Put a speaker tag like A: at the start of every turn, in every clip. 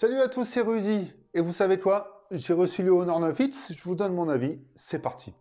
A: Salut à tous, c'est Rudy. Et vous savez quoi J'ai reçu le Honor 9X. je vous donne mon avis, c'est parti.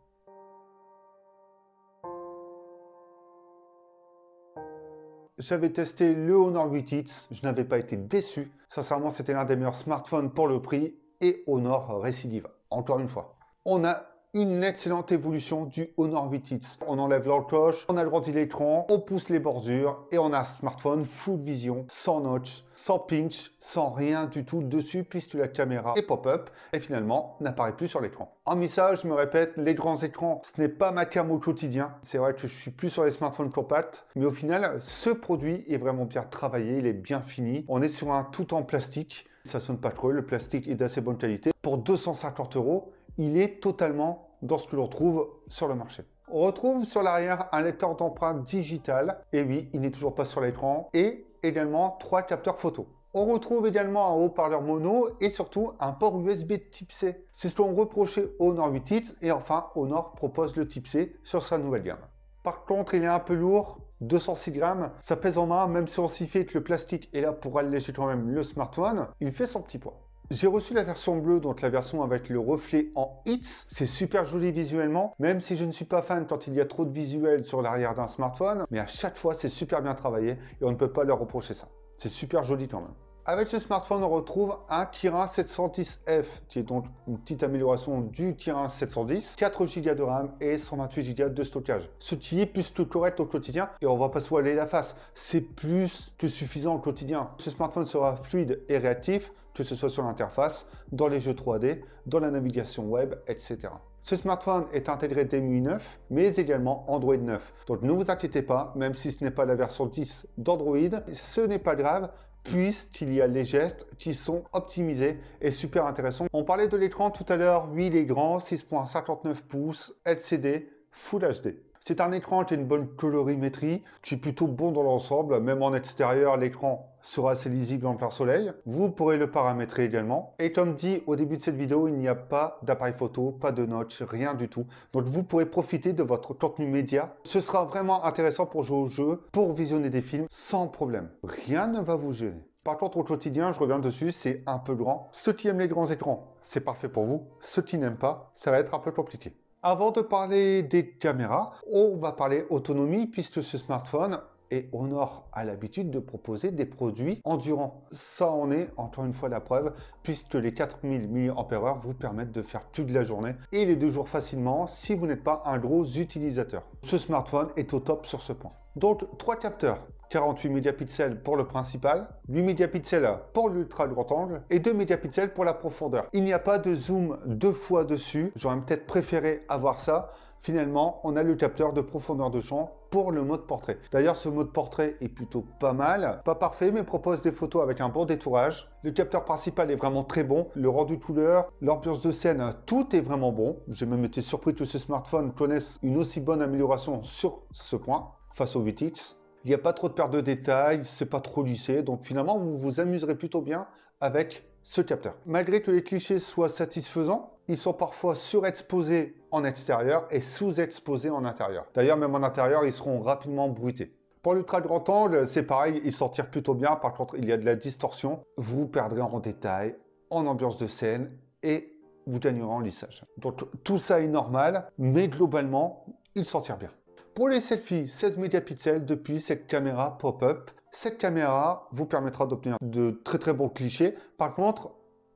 A: J'avais testé le Honor 8X, je n'avais pas été déçu. Sincèrement, c'était l'un des meilleurs smartphones pour le prix et Honor récidive. Encore une fois, on a une excellente évolution du Honor 8 On enlève l'encoche, on agrandit l'écran, on pousse les bordures et on a un smartphone full vision, sans notch, sans pinch, sans rien du tout dessus puisque la caméra est pop-up et finalement n'apparaît plus sur l'écran. En message, je me répète, les grands écrans, ce n'est pas ma cam au quotidien. C'est vrai que je suis plus sur les smartphones compacts, mais au final, ce produit est vraiment bien travaillé, il est bien fini. On est sur un tout en plastique, ça sonne pas trop, le plastique est d'assez bonne qualité. Pour 250 euros, il est totalement dans ce que l'on trouve sur le marché. On retrouve sur l'arrière un lecteur d'empreintes digitales, et oui, il n'est toujours pas sur l'écran, et également trois capteurs photo. On retrouve également un haut-parleur mono et surtout un port USB type C. C'est ce qu'on reprochait Honor 8 x et enfin Honor propose le type C sur sa nouvelle gamme. Par contre, il est un peu lourd, 206 grammes, ça pèse en main, même si on s'y fait que le plastique est là pour alléger quand même le smartphone, il fait son petit poids. J'ai reçu la version bleue, donc la version avec le reflet en hits. C'est super joli visuellement, même si je ne suis pas fan quand il y a trop de visuels sur l'arrière d'un smartphone. Mais à chaque fois, c'est super bien travaillé et on ne peut pas leur reprocher ça. C'est super joli quand même. Avec ce smartphone, on retrouve un Kirin 710F, qui est donc une petite amélioration du Kirin 710, 4 Go de RAM et 128 Go de stockage. Ce qui est plus que correct au quotidien, et on ne va pas se voiler la face, c'est plus que suffisant au quotidien. Ce smartphone sera fluide et réactif, que ce soit sur l'interface, dans les jeux 3D, dans la navigation web, etc. Ce smartphone est intégré DMI 9, mais également Android 9. Donc ne vous inquiétez pas, même si ce n'est pas la version 10 d'Android, ce n'est pas grave, puisqu'il y a les gestes qui sont optimisés et super intéressants. On parlait de l'écran tout à l'heure, oui il est grand, 6.59 pouces, LCD, Full HD. C'est un écran qui a une bonne colorimétrie, qui est plutôt bon dans l'ensemble, même en extérieur, l'écran sera assez lisible en plein soleil. Vous pourrez le paramétrer également. Et comme dit au début de cette vidéo, il n'y a pas d'appareil photo, pas de notch, rien du tout. Donc vous pourrez profiter de votre contenu média. Ce sera vraiment intéressant pour jouer au jeu, pour visionner des films, sans problème. Rien ne va vous gêner. Par contre, au quotidien, je reviens dessus, c'est un peu grand. Ceux qui aiment les grands écrans, c'est parfait pour vous. Ceux qui n'aiment pas, ça va être un peu compliqué. Avant de parler des caméras, on va parler autonomie puisque ce smartphone et Honor a l'habitude de proposer des produits endurants. Ça en est encore une fois la preuve puisque les 4000 mAh vous permettent de faire plus de la journée et les deux jours facilement si vous n'êtes pas un gros utilisateur. Ce smartphone est au top sur ce point. Donc trois capteurs, 48 mégapixels pour le principal, 8 mégapixels pour l'ultra grand angle et 2 mégapixels pour la profondeur. Il n'y a pas de zoom deux fois dessus, j'aurais peut-être préféré avoir ça. Finalement, on a le capteur de profondeur de champ pour le mode portrait. D'ailleurs, ce mode portrait est plutôt pas mal. Pas parfait, mais propose des photos avec un bon détourage. Le capteur principal est vraiment très bon. Le rendu couleur, l'ambiance de scène, tout est vraiment bon. J'ai même été surpris que ce smartphone connaisse une aussi bonne amélioration sur ce point face au VTX. Il n'y a pas trop de perte de détails, c'est pas trop lissé, donc finalement vous vous amuserez plutôt bien avec ce capteur. Malgré que les clichés soient satisfaisants, ils sont parfois surexposés en extérieur et sous-exposés en intérieur. D'ailleurs, même en intérieur, ils seront rapidement bruités. Pour l'ultra grand angle, c'est pareil, ils sortirent plutôt bien. Par contre, il y a de la distorsion. Vous perdrez en détail, en ambiance de scène et vous gagnerez en lissage. Donc tout ça est normal, mais globalement, ils sortirent bien. Pour les selfies, 16 mégapixels depuis cette caméra pop-up. Cette caméra vous permettra d'obtenir de très très bons clichés. Par contre,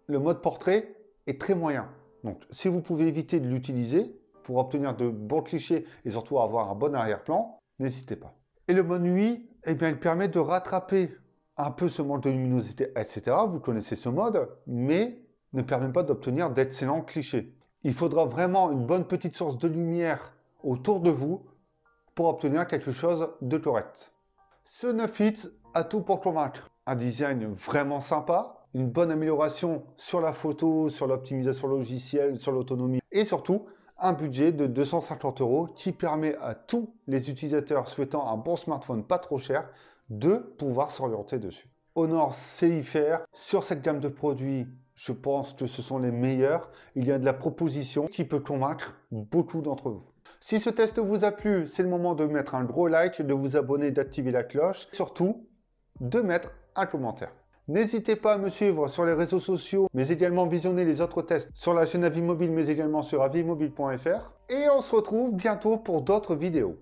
A: le mode portrait est très moyen. Donc si vous pouvez éviter de l'utiliser pour obtenir de bons clichés et surtout avoir un bon arrière-plan, n'hésitez pas. Et le mode nuit, eh bien, il permet de rattraper un peu ce manque de luminosité, etc. Vous connaissez ce mode, mais ne permet pas d'obtenir d'excellents clichés. Il faudra vraiment une bonne petite source de lumière autour de vous pour obtenir quelque chose de correct. Ce 9X a tout pour convaincre. Un design vraiment sympa, une bonne amélioration sur la photo, sur l'optimisation logicielle, sur l'autonomie et surtout un budget de 250 euros qui permet à tous les utilisateurs souhaitant un bon smartphone pas trop cher de pouvoir s'orienter dessus. Honor CIFR, sur cette gamme de produits, je pense que ce sont les meilleurs. Il y a de la proposition qui peut convaincre beaucoup d'entre vous. Si ce test vous a plu, c'est le moment de mettre un gros like, de vous abonner, d'activer la cloche, et surtout de mettre un commentaire. N'hésitez pas à me suivre sur les réseaux sociaux, mais également visionner les autres tests sur la chaîne Avimobile, mais également sur avimobile.fr. Et on se retrouve bientôt pour d'autres vidéos.